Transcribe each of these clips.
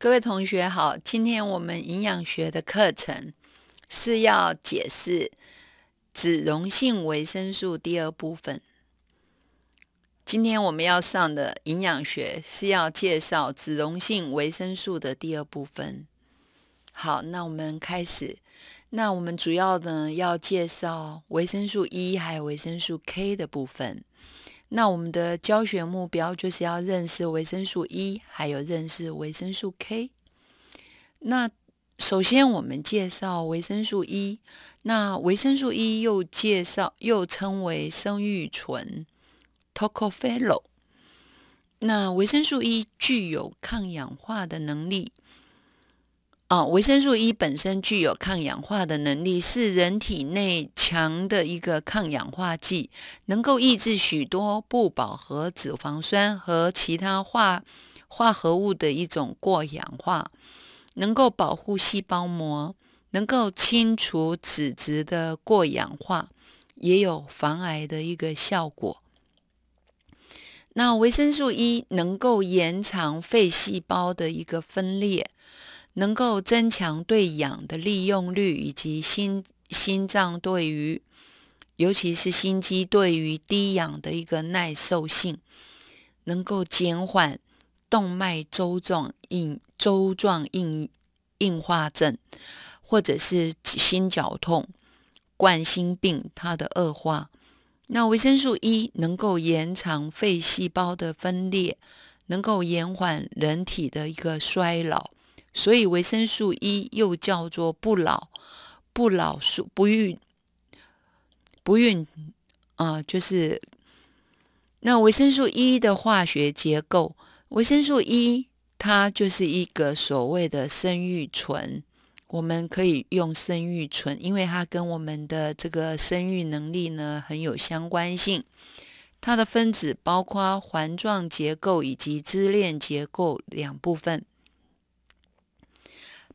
各位同学好，今天我们营养学的课程是要解释脂溶性维生素第二部分。今天我们要上的营养学是要介绍脂溶性维生素的第二部分。好，那我们开始。那我们主要呢要介绍维生素 E 还有维生素 K 的部分。那我们的教学目标就是要认识维生素 E，还有认识维生素 K。那首先我们介绍维生素 E，那维生素 E 又介绍又称为生育醇 （tocopherol）。那维生素 E 具有抗氧化的能力。啊，维生素 E 本身具有抗氧化的能力，是人体内强的一个抗氧化剂，能够抑制许多不饱和脂肪酸和其他化化合物的一种过氧化，能够保护细胞膜，能够清除脂质的过氧化，也有防癌的一个效果。那维生素 E 能够延长肺细胞的一个分裂。能够增强对氧的利用率，以及心心脏对于，尤其是心肌对于低氧的一个耐受性，能够减缓动脉粥状硬粥状硬硬化症，或者是心绞痛、冠心病它的恶化。那维生素 E 能够延长肺细胞的分裂，能够延缓人体的一个衰老。所以维生素 E 又叫做不老、不老素、不孕、不孕啊，就是那维生素 E 的化学结构。维生素 E 它就是一个所谓的生育醇，我们可以用生育醇，因为它跟我们的这个生育能力呢很有相关性。它的分子包括环状结构以及支链结构两部分。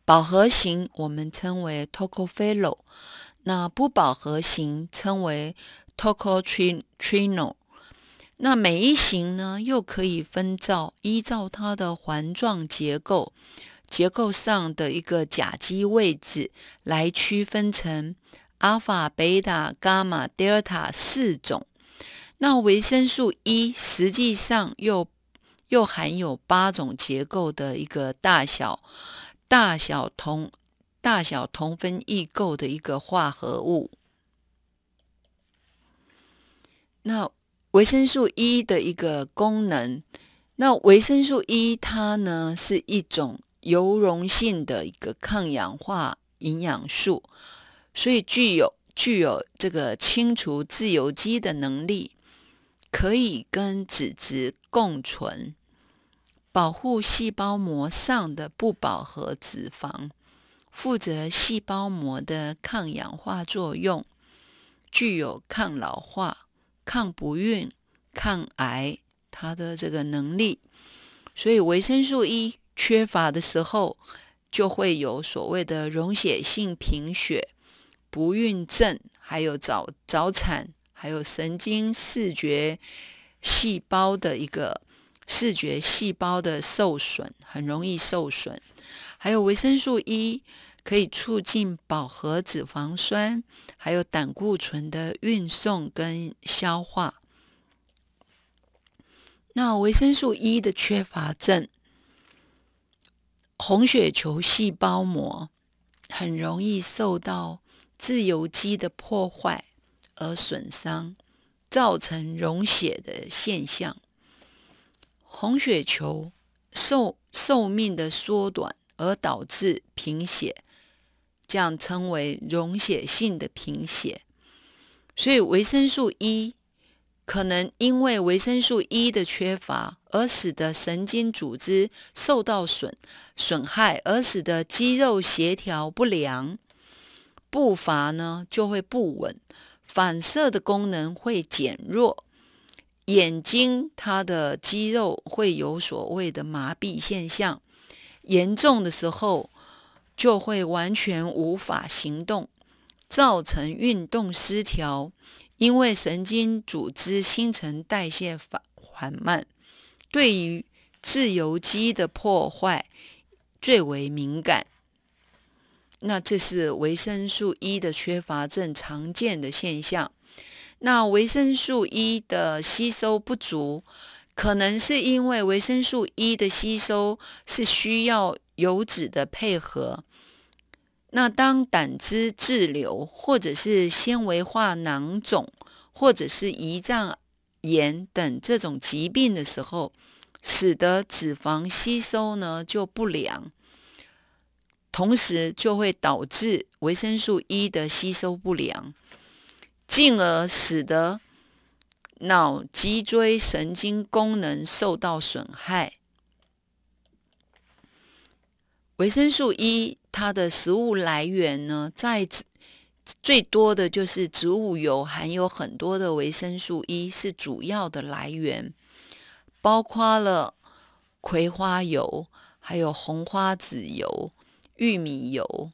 饱和型我们称为 tocopherol，那不饱和型称为 tocotrienol。那每一型呢，又可以分照依照它的环状结构结构上的一个甲基位置来区分成 alpha、beta、gamma、delta 四种。那维生素 E 实际上又又含有八种结构的一个大小。大小同大小同分异构的一个化合物。那维生素 E 的一个功能，那维生素 E 它呢是一种油溶性的一个抗氧化营养素，所以具有具有这个清除自由基的能力，可以跟脂质共存。保护细胞膜上的不饱和脂肪，负责细胞膜的抗氧化作用，具有抗老化、抗不孕、抗癌，它的这个能力。所以维生素 E 缺乏的时候，就会有所谓的溶血性贫血、不孕症，还有早早产，还有神经视觉细胞的一个。视觉细胞的受损很容易受损，还有维生素 E 可以促进饱和脂肪酸还有胆固醇的运送跟消化。那维生素 E 的缺乏症，红血球细胞膜很容易受到自由基的破坏而损伤，造成溶血的现象。红血球寿寿命的缩短而导致贫血，这样称为溶血性的贫血。所以维生素 E 可能因为维生素 E 的缺乏而使得神经组织受到损损害，而使得肌肉协调不良，步伐呢就会不稳，反射的功能会减弱。眼睛它的肌肉会有所谓的麻痹现象，严重的时候就会完全无法行动，造成运动失调。因为神经组织新陈代谢缓缓慢，对于自由基的破坏最为敏感。那这是维生素 E 的缺乏症常见的现象。那维生素 E 的吸收不足，可能是因为维生素 E 的吸收是需要油脂的配合。那当胆汁滞留，或者是纤维化囊肿，或者是胰脏炎等这种疾病的时候，使得脂肪吸收呢就不良，同时就会导致维生素 E 的吸收不良。进而使得脑脊椎神经功能受到损害。维生素 E，它的食物来源呢，在最多的就是植物油，含有很多的维生素 E 是主要的来源，包括了葵花油、还有红花籽油、玉米油、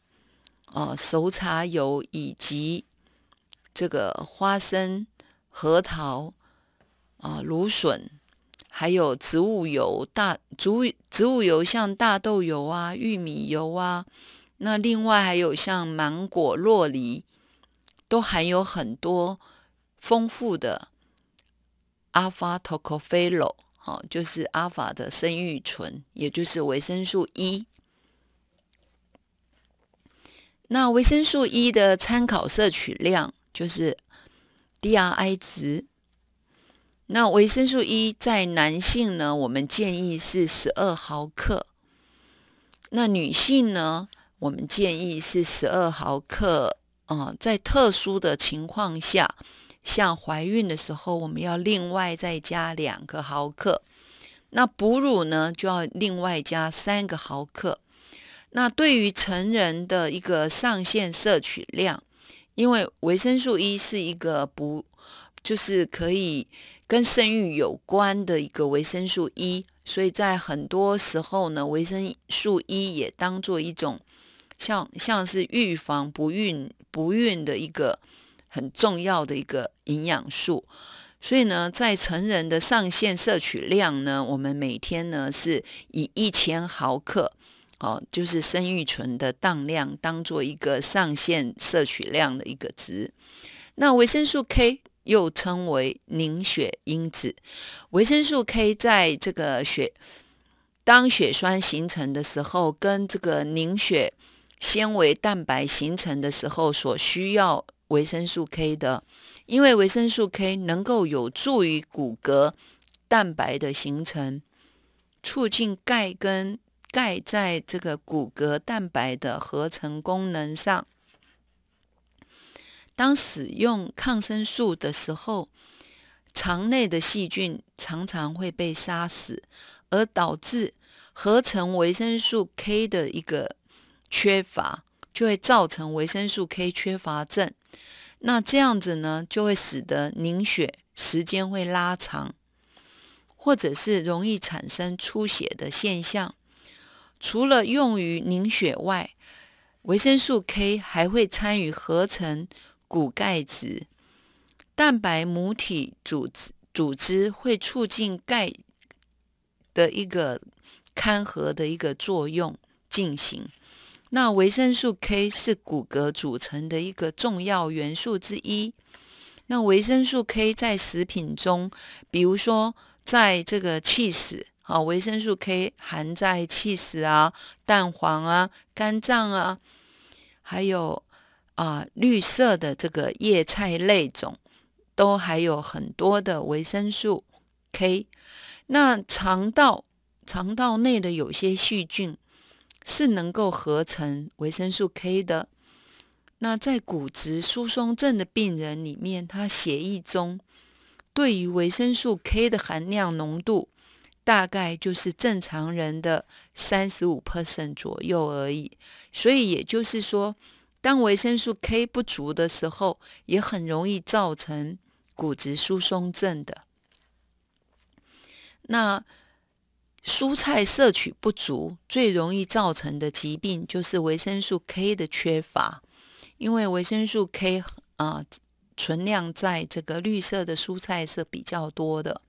呃熟茶油以及。这个花生、核桃啊、芦笋，还有植物油大植物植物油，像大豆油啊、玉米油啊，那另外还有像芒果、洛梨，都含有很多丰富的阿法托考菲罗，好，就是阿法的生育醇，也就是维生素 E。那维生素 E 的参考摄取量。就是 D R I 值。那维生素 E 在男性呢，我们建议是十二毫克。那女性呢，我们建议是十二毫克。啊，在特殊的情况下，像怀孕的时候，我们要另外再加两个毫克。那哺乳呢，就要另外加三个毫克。那对于成人的一个上限摄取量。因为维生素 E 是一个不，就是可以跟生育有关的一个维生素 E，所以在很多时候呢，维生素 E 也当做一种像像是预防不孕不孕的一个很重要的一个营养素，所以呢，在成人的上限摄取量呢，我们每天呢是以一千毫克。哦，就是生育醇的当量，当做一个上限摄取量的一个值。那维生素 K 又称为凝血因子。维生素 K 在这个血当血栓形成的时候，跟这个凝血纤维蛋白形成的时候，所需要维生素 K 的，因为维生素 K 能够有助于骨骼蛋白的形成，促进钙跟钙在这个骨骼蛋白的合成功能上，当使用抗生素的时候，肠内的细菌常常会被杀死，而导致合成维生素 K 的一个缺乏，就会造成维生素 K 缺乏症。那这样子呢，就会使得凝血时间会拉长，或者是容易产生出血的现象。除了用于凝血外，维生素 K 还会参与合成骨钙质。蛋白母体组织组织会促进钙的一个勘合的一个作用进行。那维生素 K 是骨骼组成的一个重要元素之一。那维生素 K 在食品中，比如说在这个 cheese。啊，维生素 K 含在 cheese 啊、蛋黄啊、肝脏啊，还有啊绿色的这个叶菜类种，都还有很多的维生素 K。那肠道肠道内的有些细菌是能够合成维生素 K 的。那在骨质疏松症的病人里面，他血液中对于维生素 K 的含量浓度。大概就是正常人的三十五 percent 左右而已，所以也就是说，当维生素 K 不足的时候，也很容易造成骨质疏松症的。那蔬菜摄取不足最容易造成的疾病就是维生素 K 的缺乏，因为维生素 K 啊，存量在这个绿色的蔬菜是比较多的。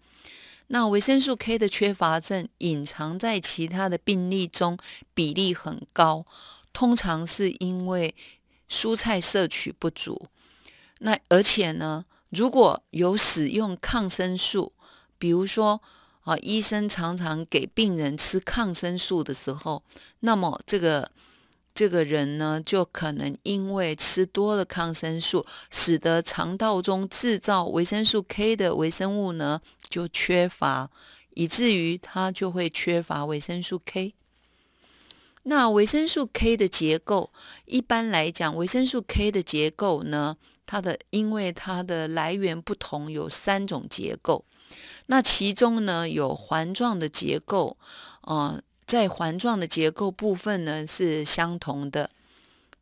那维生素 K 的缺乏症隐藏在其他的病例中比例很高，通常是因为蔬菜摄取不足。那而且呢，如果有使用抗生素，比如说啊，医生常常给病人吃抗生素的时候，那么这个这个人呢，就可能因为吃多了抗生素，使得肠道中制造维生素 K 的微生物呢。就缺乏，以至于它就会缺乏维生素 K。那维生素 K 的结构，一般来讲，维生素 K 的结构呢，它的因为它的来源不同，有三种结构。那其中呢，有环状的结构，嗯，在环状的结构部分呢是相同的，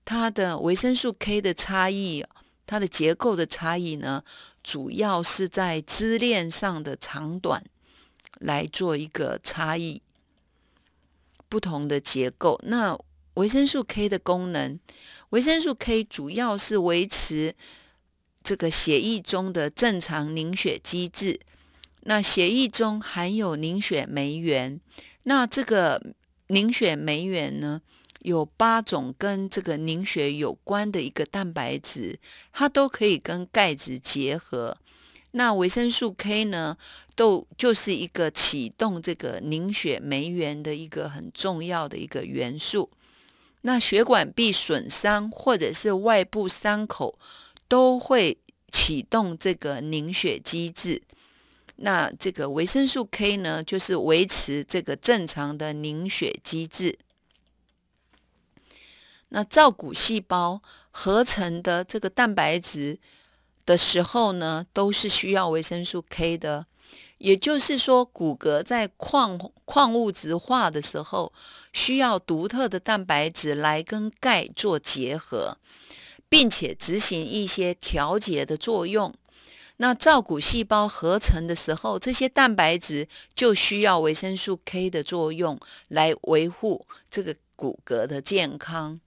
它的维生素 K 的差异，它的结构的差异呢。主要是在支链上的长短来做一个差异，不同的结构。那维生素 K 的功能，维生素 K 主要是维持这个血液中的正常凝血机制。那血液中含有凝血酶原，那这个凝血酶原呢？有八种跟这个凝血有关的一个蛋白质，它都可以跟钙质结合。那维生素 K 呢，都就是一个启动这个凝血酶原的一个很重要的一个元素。那血管壁损伤或者是外部伤口都会启动这个凝血机制。那这个维生素 K 呢，就是维持这个正常的凝血机制。那造骨细胞合成的这个蛋白质的时候呢，都是需要维生素 K 的。也就是说，骨骼在矿矿物质化的时候，需要独特的蛋白质来跟钙做结合，并且执行一些调节的作用。那造骨细胞合成的时候，这些蛋白质就需要维生素 K 的作用来维护这个骨骼的健康。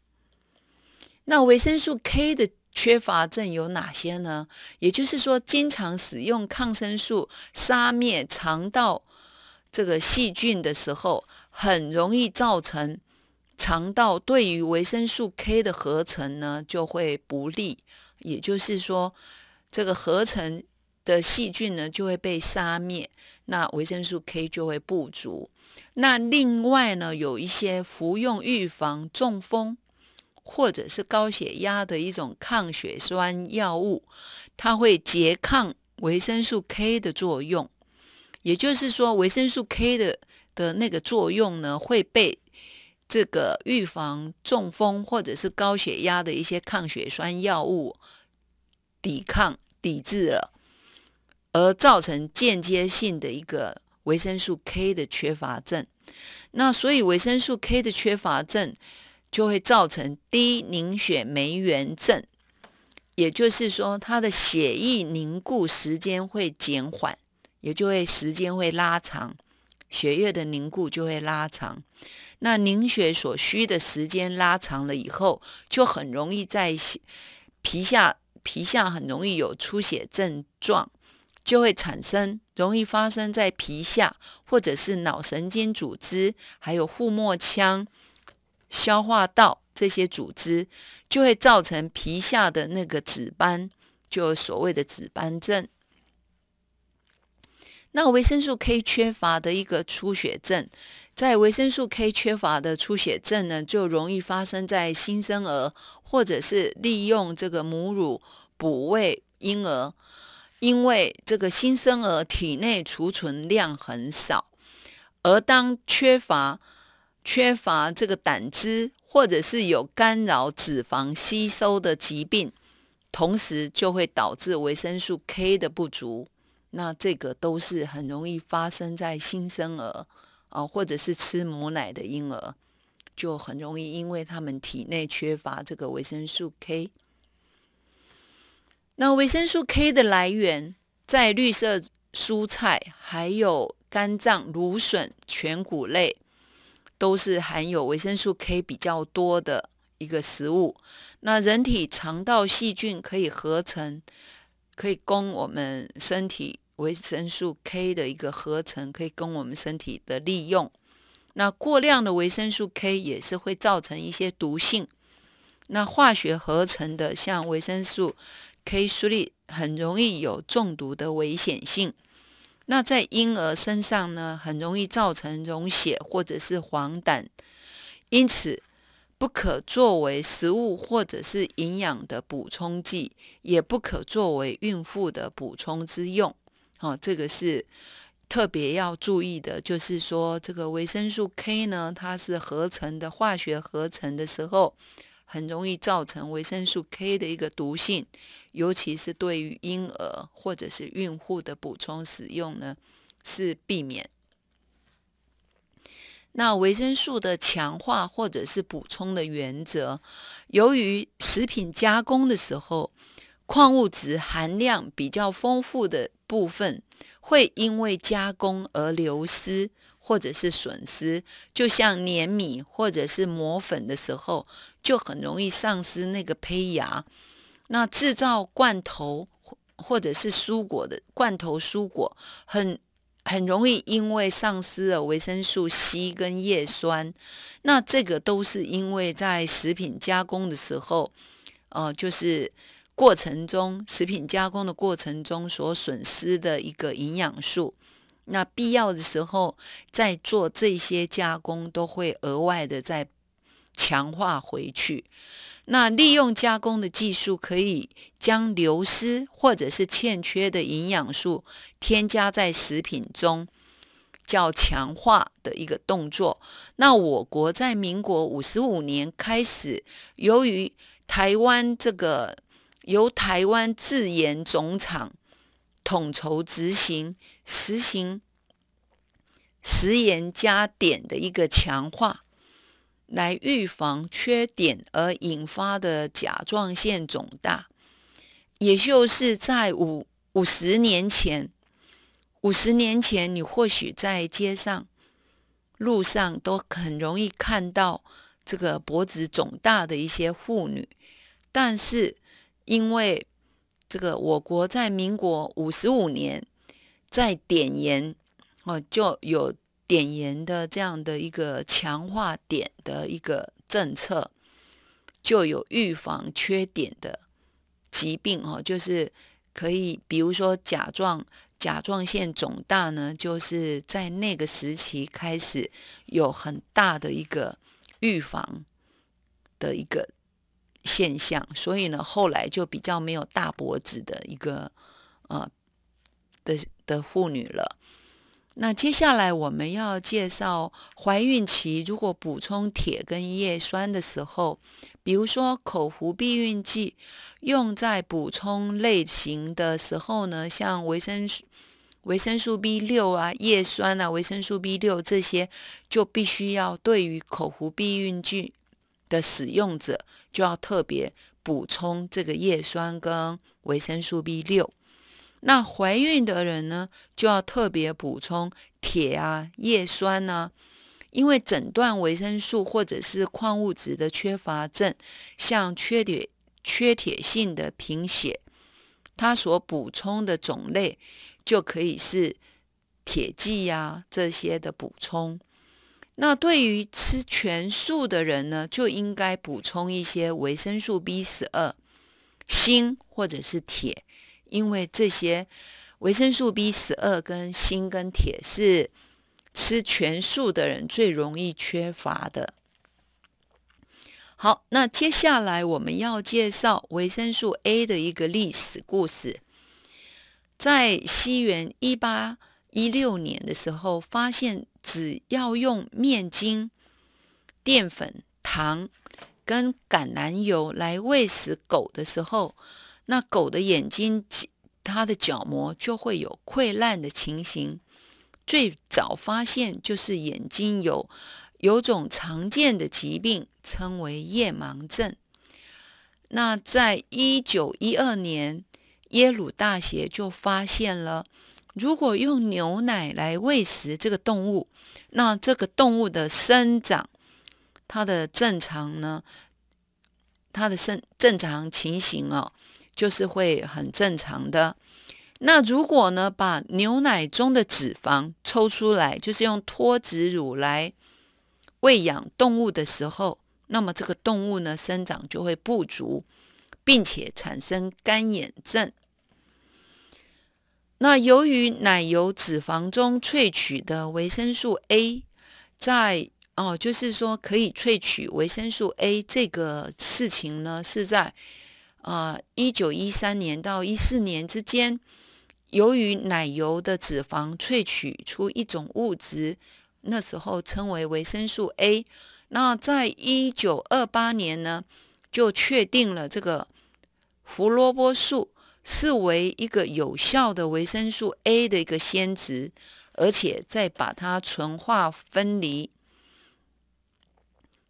那维生素 K 的缺乏症有哪些呢？也就是说，经常使用抗生素杀灭肠道这个细菌的时候，很容易造成肠道对于维生素 K 的合成呢就会不利。也就是说，这个合成的细菌呢就会被杀灭，那维生素 K 就会不足。那另外呢，有一些服用预防中风。或者是高血压的一种抗血栓药物，它会拮抗维生素 K 的作用，也就是说，维生素 K 的的那个作用呢，会被这个预防中风或者是高血压的一些抗血栓药物抵抗抵制了，而造成间接性的一个维生素 K 的缺乏症。那所以维生素 K 的缺乏症。就会造成低凝血酶原症，也就是说，它的血液凝固时间会减缓，也就会时间会拉长，血液的凝固就会拉长。那凝血所需的时间拉长了以后，就很容易在皮下、皮下很容易有出血症状，就会产生容易发生在皮下或者是脑神经组织，还有腹膜腔。消化道这些组织就会造成皮下的那个紫斑，就所谓的紫斑症。那维生素 K 缺乏的一个出血症，在维生素 K 缺乏的出血症呢，就容易发生在新生儿，或者是利用这个母乳哺喂婴儿，因为这个新生儿体内储存量很少，而当缺乏。缺乏这个胆汁，或者是有干扰脂肪吸收的疾病，同时就会导致维生素 K 的不足。那这个都是很容易发生在新生儿啊，或者是吃母奶的婴儿，就很容易因为他们体内缺乏这个维生素 K。那维生素 K 的来源在绿色蔬菜，还有肝脏、芦笋、全谷类。都是含有维生素 K 比较多的一个食物。那人体肠道细菌可以合成，可以供我们身体维生素 K 的一个合成，可以供我们身体的利用。那过量的维生素 K 也是会造成一些毒性。那化学合成的像维生素 K 素粒，很容易有中毒的危险性。那在婴儿身上呢，很容易造成溶血或者是黄疸，因此不可作为食物或者是营养的补充剂，也不可作为孕妇的补充之用。好，这个是特别要注意的，就是说这个维生素 K 呢，它是合成的化学合成的时候。很容易造成维生素 K 的一个毒性，尤其是对于婴儿或者是孕妇的补充使用呢，是避免。那维生素的强化或者是补充的原则，由于食品加工的时候，矿物质含量比较丰富的部分会因为加工而流失。或者是损失，就像碾米或者是磨粉的时候，就很容易丧失那个胚芽。那制造罐头或者是蔬果的罐头蔬果，很很容易因为丧失了维生素 C 跟叶酸。那这个都是因为在食品加工的时候，呃，就是过程中食品加工的过程中所损失的一个营养素。那必要的时候再做这些加工，都会额外的再强化回去。那利用加工的技术，可以将流失或者是欠缺的营养素添加在食品中，叫强化的一个动作。那我国在民国五十五年开始，由于台湾这个由台湾自研总厂统筹执行。实行食盐加碘的一个强化，来预防缺碘而引发的甲状腺肿大。也就是在五五十年前，五十年前，你或许在街上、路上都很容易看到这个脖子肿大的一些妇女。但是因为这个，我国在民国五十五年。在碘盐哦，就有碘盐的这样的一个强化碘的一个政策，就有预防缺碘的疾病哦，就是可以，比如说甲状甲状腺肿大呢，就是在那个时期开始有很大的一个预防的一个现象，所以呢，后来就比较没有大脖子的一个呃的。的妇女了。那接下来我们要介绍怀孕期如果补充铁跟叶酸的时候，比如说口服避孕剂用在补充类型的时候呢，像维生素维生素 B 六啊、叶酸啊、维生素 B 六这些，就必须要对于口服避孕剂的使用者，就要特别补充这个叶酸跟维生素 B 六。那怀孕的人呢，就要特别补充铁啊、叶酸啊，因为诊断维生素或者是矿物质的缺乏症，像缺铁、缺铁性的贫血，它所补充的种类就可以是铁剂啊这些的补充。那对于吃全素的人呢，就应该补充一些维生素 B 十二、锌或者是铁。因为这些维生素 B 十二跟锌跟铁是吃全素的人最容易缺乏的。好，那接下来我们要介绍维生素 A 的一个历史故事。在西元一八一六年的时候，发现只要用面筋、淀粉、糖跟橄榄油来喂食狗的时候，那狗的眼睛，它的角膜就会有溃烂的情形。最早发现就是眼睛有有种常见的疾病，称为夜盲症。那在一九一二年，耶鲁大学就发现了，如果用牛奶来喂食这个动物，那这个动物的生长，它的正常呢，它的正正常情形哦，就是会很正常的。那如果呢，把牛奶中的脂肪抽出来，就是用脱脂乳来喂养动物的时候，那么这个动物呢生长就会不足，并且产生干眼症。那由于奶油脂肪中萃取的维生素 A，在哦，就是说可以萃取维生素 A 这个事情呢，是在。呃，一九一三年到一四年之间，由于奶油的脂肪萃取出一种物质，那时候称为维生素 A。那在一九二八年呢，就确定了这个胡萝卜素是为一个有效的维生素 A 的一个先值，而且再把它纯化分离。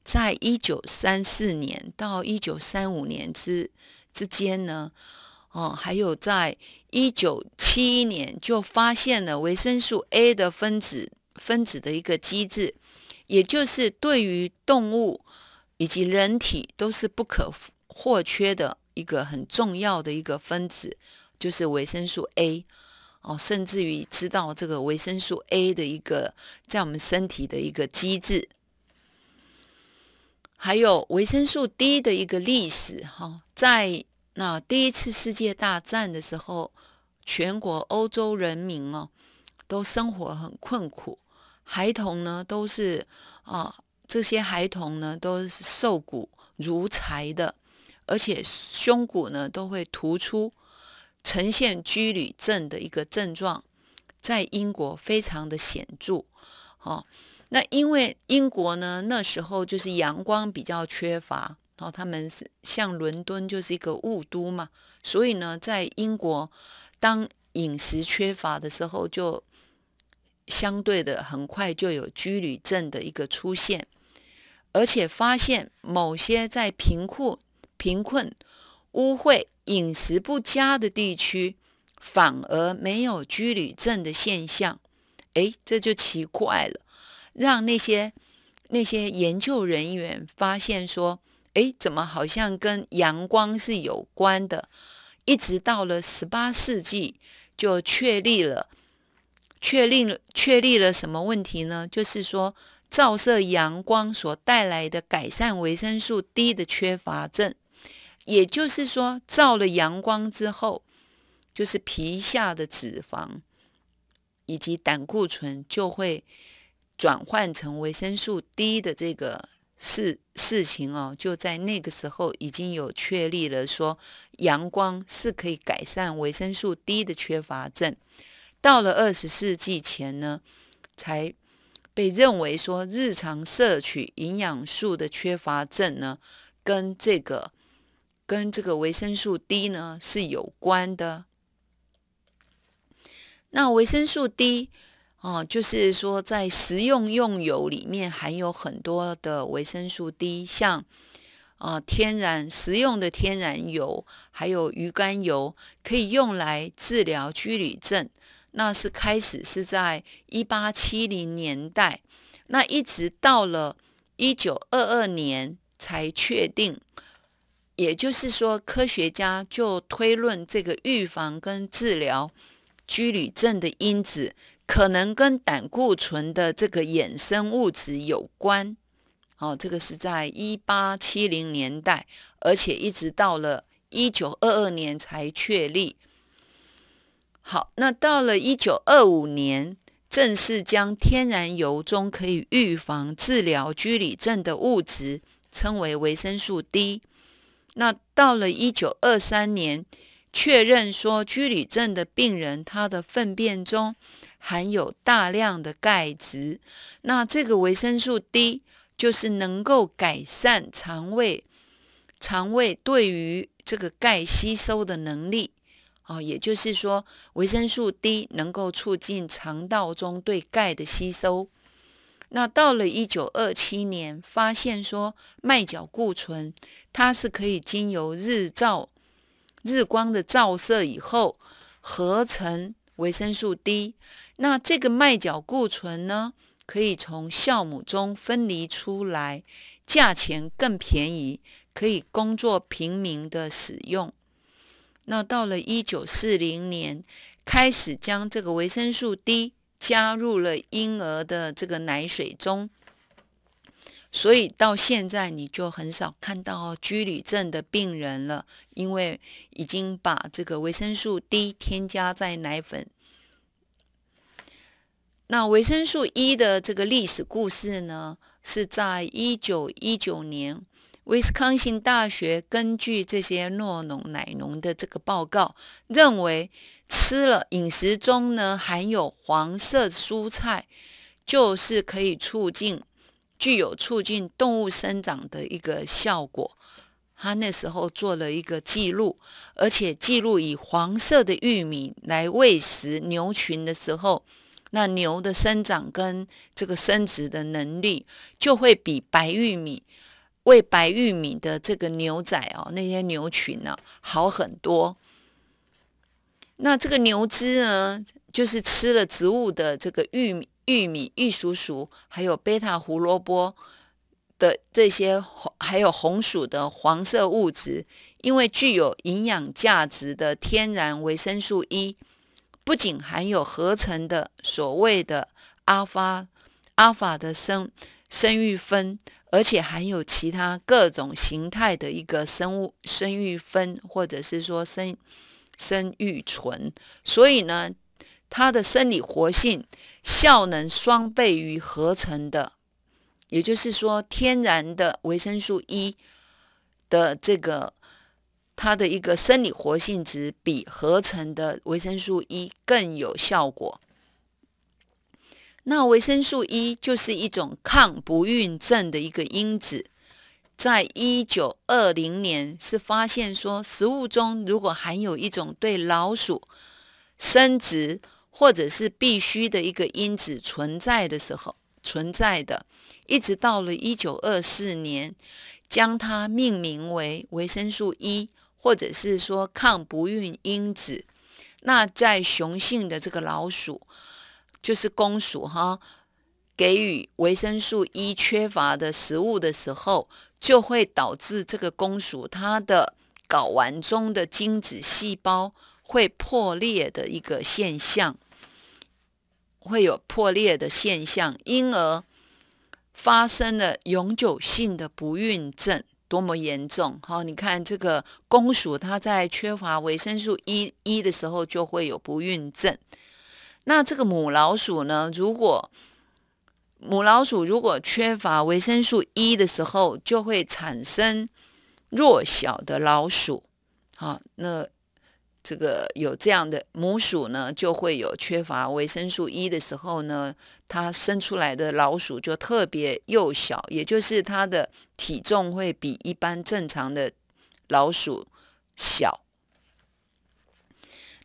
在一九三四年到一九三五年之。之间呢，哦，还有在一九七一年就发现了维生素 A 的分子分子的一个机制，也就是对于动物以及人体都是不可或缺的一个很重要的一个分子，就是维生素 A，哦，甚至于知道这个维生素 A 的一个在我们身体的一个机制。还有维生素 D 的一个历史，哈，在那第一次世界大战的时候，全国欧洲人民哦，都生活很困苦，孩童呢都是啊，这些孩童呢都是瘦骨如柴的，而且胸骨呢都会突出，呈现居偻症的一个症状，在英国非常的显著，哦。那因为英国呢，那时候就是阳光比较缺乏，然后他们是像伦敦就是一个雾都嘛，所以呢，在英国当饮食缺乏的时候，就相对的很快就有居旅症的一个出现，而且发现某些在贫困、贫困、污秽、饮食不佳的地区，反而没有居旅症的现象，诶，这就奇怪了。让那些那些研究人员发现说，哎，怎么好像跟阳光是有关的？一直到了十八世纪，就确立了，确立了确立了什么问题呢？就是说，照射阳光所带来的改善维生素 D 的缺乏症，也就是说，照了阳光之后，就是皮下的脂肪以及胆固醇就会。转换成维生素 D 的这个事事情哦，就在那个时候已经有确立了，说阳光是可以改善维生素 D 的缺乏症。到了二十世纪前呢，才被认为说日常摄取营养素的缺乏症呢，跟这个跟这个维生素 D 呢是有关的。那维生素 D。哦，就是说，在食用用油里面含有很多的维生素 D，像啊，天然食用的天然油，还有鱼肝油，可以用来治疗居里症。那是开始是在一八七零年代，那一直到了一九二二年才确定。也就是说，科学家就推论这个预防跟治疗居里症的因子。可能跟胆固醇的这个衍生物质有关，哦，这个是在一八七零年代，而且一直到了一九二二年才确立。好，那到了一九二五年，正式将天然油中可以预防治疗居里症的物质称为维生素 D。那到了一九二三年。确认说，居里症的病人，他的粪便中含有大量的钙质。那这个维生素 D 就是能够改善肠胃，肠胃对于这个钙吸收的能力。哦，也就是说，维生素 D 能够促进肠道中对钙的吸收。那到了一九二七年，发现说麦角固醇，它是可以经由日照。日光的照射以后，合成维生素 D。那这个麦角固醇呢，可以从酵母中分离出来，价钱更便宜，可以供作平民的使用。那到了一九四零年，开始将这个维生素 D 加入了婴儿的这个奶水中。所以到现在，你就很少看到居里症的病人了，因为已经把这个维生素 D 添加在奶粉。那维生素 E 的这个历史故事呢，是在一九一九年，威斯康辛大学根据这些诺农奶农的这个报告，认为吃了饮食中呢含有黄色蔬菜，就是可以促进。具有促进动物生长的一个效果。他那时候做了一个记录，而且记录以黄色的玉米来喂食牛群的时候，那牛的生长跟这个生殖的能力就会比白玉米喂白玉米的这个牛仔哦，那些牛群呢好很多。那这个牛只呢，就是吃了植物的这个玉米。玉米、玉蜀黍，还有贝塔胡萝卜的这些还有红薯的黄色物质，因为具有营养价值的天然维生素 E，不仅含有合成的所谓的阿法阿法的生生育酚，而且含有其他各种形态的一个生物生育酚，或者是说生生育醇，所以呢。它的生理活性效能双倍于合成的，也就是说，天然的维生素 E 的这个，它的一个生理活性值比合成的维生素 E 更有效果。那维生素 E 就是一种抗不孕症的一个因子，在一九二零年是发现说，食物中如果含有一种对老鼠生殖或者是必须的一个因子存在的时候存在的，一直到了一九二四年，将它命名为维生素 E，或者是说抗不孕因子。那在雄性的这个老鼠，就是公鼠哈，给予维生素 E 缺乏的食物的时候，就会导致这个公鼠它的睾丸中的精子细胞会破裂的一个现象。会有破裂的现象，因而发生了永久性的不孕症，多么严重！好，你看这个公鼠，它在缺乏维生素 E 一的时候，就会有不孕症。那这个母老鼠呢？如果母老鼠如果缺乏维生素 E 的时候，就会产生弱小的老鼠。好，那。这个有这样的母鼠呢，就会有缺乏维生素 E 的时候呢，它生出来的老鼠就特别幼小，也就是它的体重会比一般正常的老鼠小。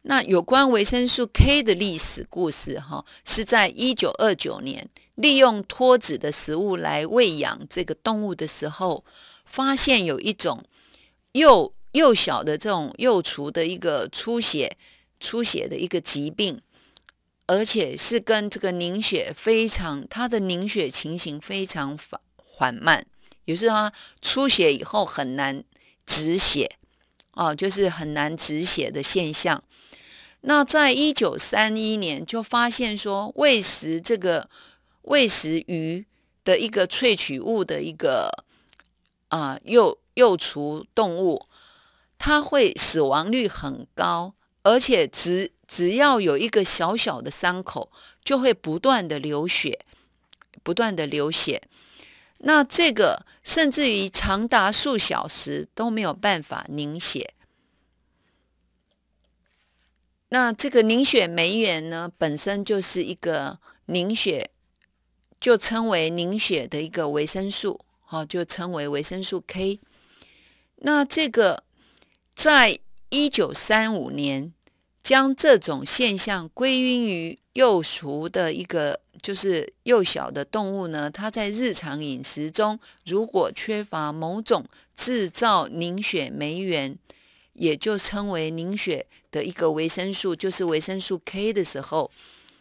那有关维生素 K 的历史故事，哈，是在一九二九年，利用脱脂的食物来喂养这个动物的时候，发现有一种幼。幼小的这种幼雏的一个出血、出血的一个疾病，而且是跟这个凝血非常，它的凝血情形非常缓缓慢，也是它出血以后很难止血，哦，就是很难止血的现象。那在一九三一年就发现说，喂食这个喂食鱼的一个萃取物的一个啊幼幼雏动物。它会死亡率很高，而且只只要有一个小小的伤口，就会不断的流血，不断的流血。那这个甚至于长达数小时都没有办法凝血。那这个凝血酶原呢，本身就是一个凝血，就称为凝血的一个维生素，哦，就称为维生素 K。那这个。在一九三五年，将这种现象归因于幼鼠的一个，就是幼小的动物呢，它在日常饮食中如果缺乏某种制造凝血酶源，也就称为凝血的一个维生素，就是维生素 K 的时候，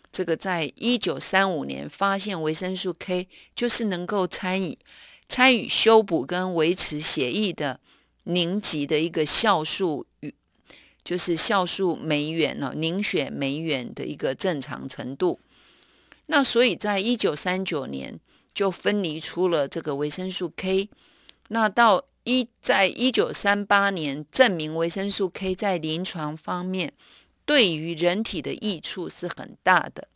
这个在一九三五年发现维生素 K 就是能够参与参与修补跟维持血液的。凝集的一个酵素与就是酵素酶原呢，凝血酶原的一个正常程度。那所以，在一九三九年就分离出了这个维生素 K。那到一，在一九三八年证明维生素 K 在临床方面对于人体的益处是很大的。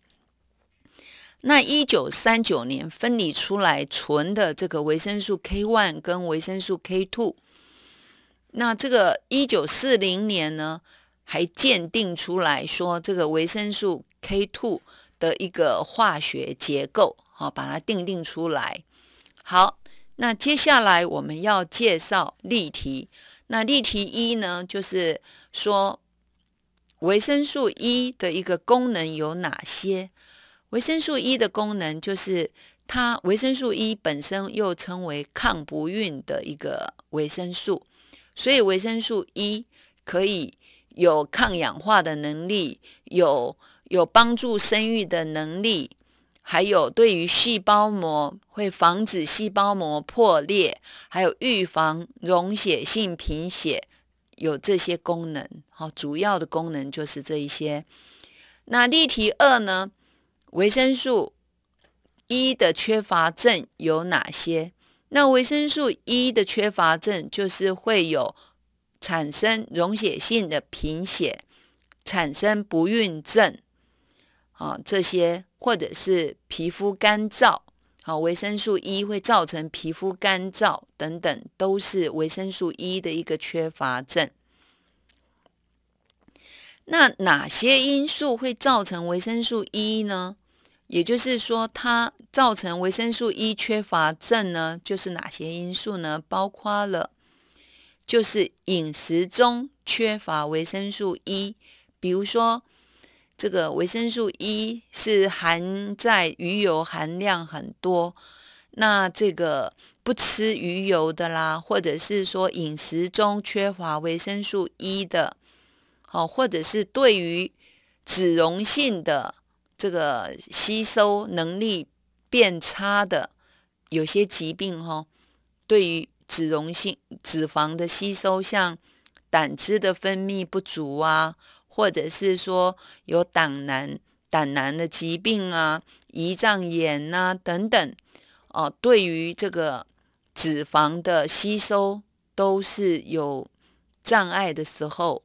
那一九三九年分离出来纯的这个维生素 K one 跟维生素 K two。那这个一九四零年呢，还鉴定出来说这个维生素 K two 的一个化学结构，好，把它定定出来。好，那接下来我们要介绍例题。那例题一呢，就是说维生素 E 的一个功能有哪些？维生素 E 的功能就是它维生素 E 本身又称为抗不孕的一个维生素。所以维生素 E 可以有抗氧化的能力，有有帮助生育的能力，还有对于细胞膜会防止细胞膜破裂，还有预防溶血性贫血，有这些功能。好，主要的功能就是这一些。那例题二呢？维生素 E 的缺乏症有哪些？那维生素 E 的缺乏症就是会有产生溶血性的贫血，产生不孕症啊，这些或者是皮肤干燥，好，维生素 E 会造成皮肤干燥等等，都是维生素 E 的一个缺乏症。那哪些因素会造成维生素 E 呢？也就是说，它造成维生素 E 缺乏症呢，就是哪些因素呢？包括了，就是饮食中缺乏维生素 E，比如说这个维生素 E 是含在鱼油含量很多，那这个不吃鱼油的啦，或者是说饮食中缺乏维生素 E 的，哦，或者是对于脂溶性的。这个吸收能力变差的有些疾病，哈，对于脂溶性脂肪的吸收，像胆汁的分泌不足啊，或者是说有胆囊、胆囊的疾病啊、胰脏炎啊等等，哦，对于这个脂肪的吸收都是有障碍的时候，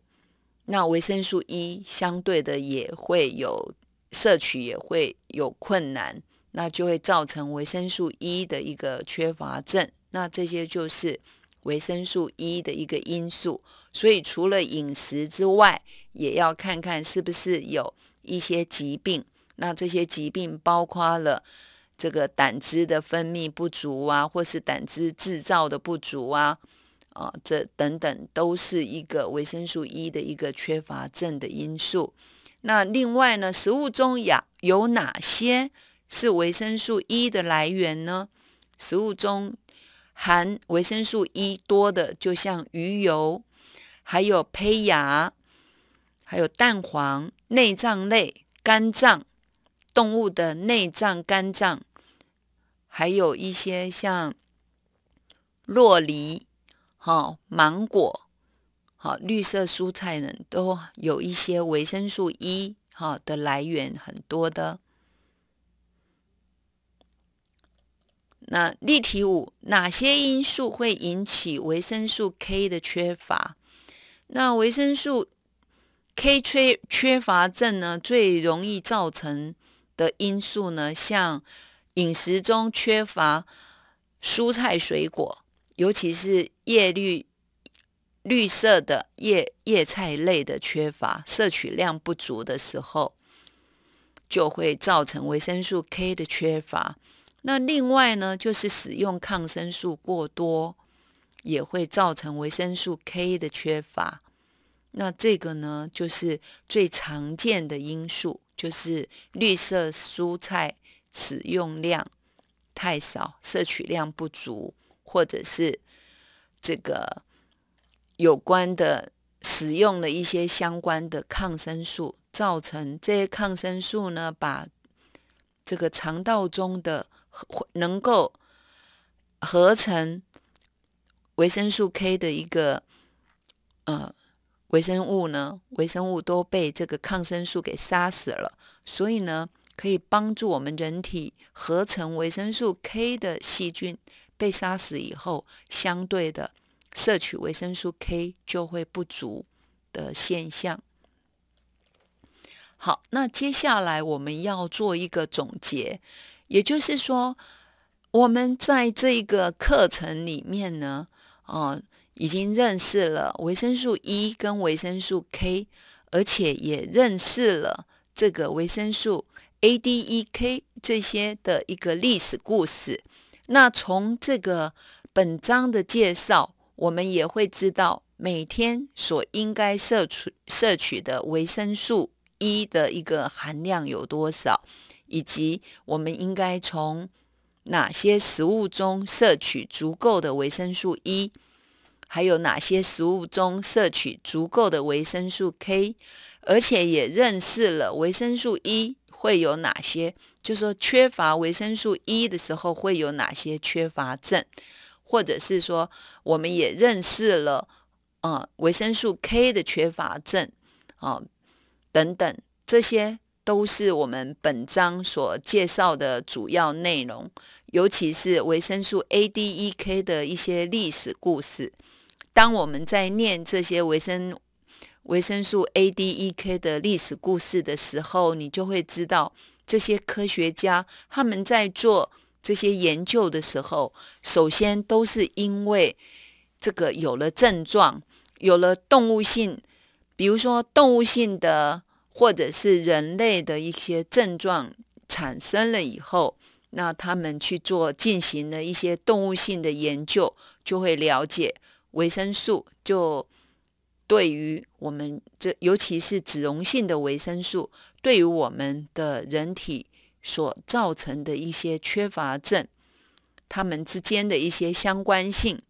那维生素 E 相对的也会有。摄取也会有困难，那就会造成维生素 E 的一个缺乏症。那这些就是维生素 E 的一个因素。所以除了饮食之外，也要看看是不是有一些疾病。那这些疾病包括了这个胆汁的分泌不足啊，或是胆汁制造的不足啊，啊，这等等都是一个维生素 E 的一个缺乏症的因素。那另外呢，食物中呀有哪些是维生素 E 的来源呢？食物中含维生素 E 多的，就像鱼油，还有胚芽，还有蛋黄、内脏类、肝脏，动物的内脏、肝脏，还有一些像洛梨、好芒果。好，绿色蔬菜呢，都有一些维生素 E 哈的来源很多的。那例题五，哪些因素会引起维生素 K 的缺乏？那维生素 K 缺缺乏症呢，最容易造成的因素呢，像饮食中缺乏蔬菜水果，尤其是叶绿。绿色的叶叶菜类的缺乏，摄取量不足的时候，就会造成维生素 K 的缺乏。那另外呢，就是使用抗生素过多，也会造成维生素 K 的缺乏。那这个呢，就是最常见的因素，就是绿色蔬菜使用量太少，摄取量不足，或者是这个。有关的使用了一些相关的抗生素，造成这些抗生素呢，把这个肠道中的能够合成维生素 K 的一个呃微生物呢，微生物都被这个抗生素给杀死了，所以呢，可以帮助我们人体合成维生素 K 的细菌被杀死以后，相对的。摄取维生素 K 就会不足的现象。好，那接下来我们要做一个总结，也就是说，我们在这个课程里面呢，呃，已经认识了维生素 E 跟维生素 K，而且也认识了这个维生素 ADEK 这些的一个历史故事。那从这个本章的介绍。我们也会知道每天所应该摄取摄取的维生素 E 的一个含量有多少，以及我们应该从哪些食物中摄取足够的维生素 E，还有哪些食物中摄取足够的维生素 K，而且也认识了维生素 E 会有哪些，就说缺乏维生素 E 的时候会有哪些缺乏症。或者是说，我们也认识了，呃，维生素 K 的缺乏症，啊，等等，这些都是我们本章所介绍的主要内容。尤其是维生素 A、D、E、K 的一些历史故事。当我们在念这些维生维生素 A、D、E、K 的历史故事的时候，你就会知道这些科学家他们在做。这些研究的时候，首先都是因为这个有了症状，有了动物性，比如说动物性的或者是人类的一些症状产生了以后，那他们去做进行了一些动物性的研究，就会了解维生素就对于我们这，尤其是脂溶性的维生素对于我们的人体。所造成的一些缺乏症，它们之间的一些相关性。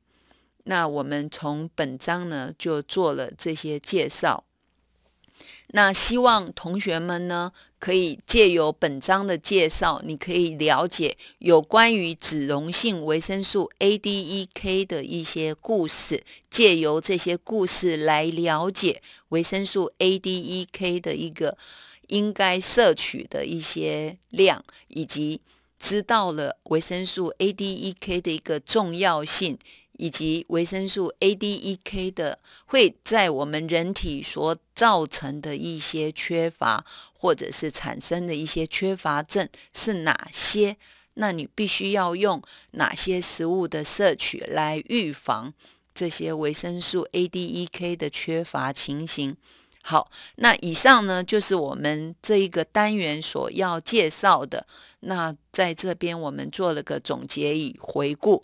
那我们从本章呢就做了这些介绍。那希望同学们呢可以借由本章的介绍，你可以了解有关于脂溶性维生素 A、D、E、K 的一些故事。借由这些故事来了解维生素 A、D、E、K 的一个。应该摄取的一些量，以及知道了维生素 A、D、E、K 的一个重要性，以及维生素 A、D、E、K 的会在我们人体所造成的一些缺乏，或者是产生的一些缺乏症是哪些？那你必须要用哪些食物的摄取来预防这些维生素 A、D、E、K 的缺乏情形？好，那以上呢就是我们这一个单元所要介绍的。那在这边我们做了个总结与回顾。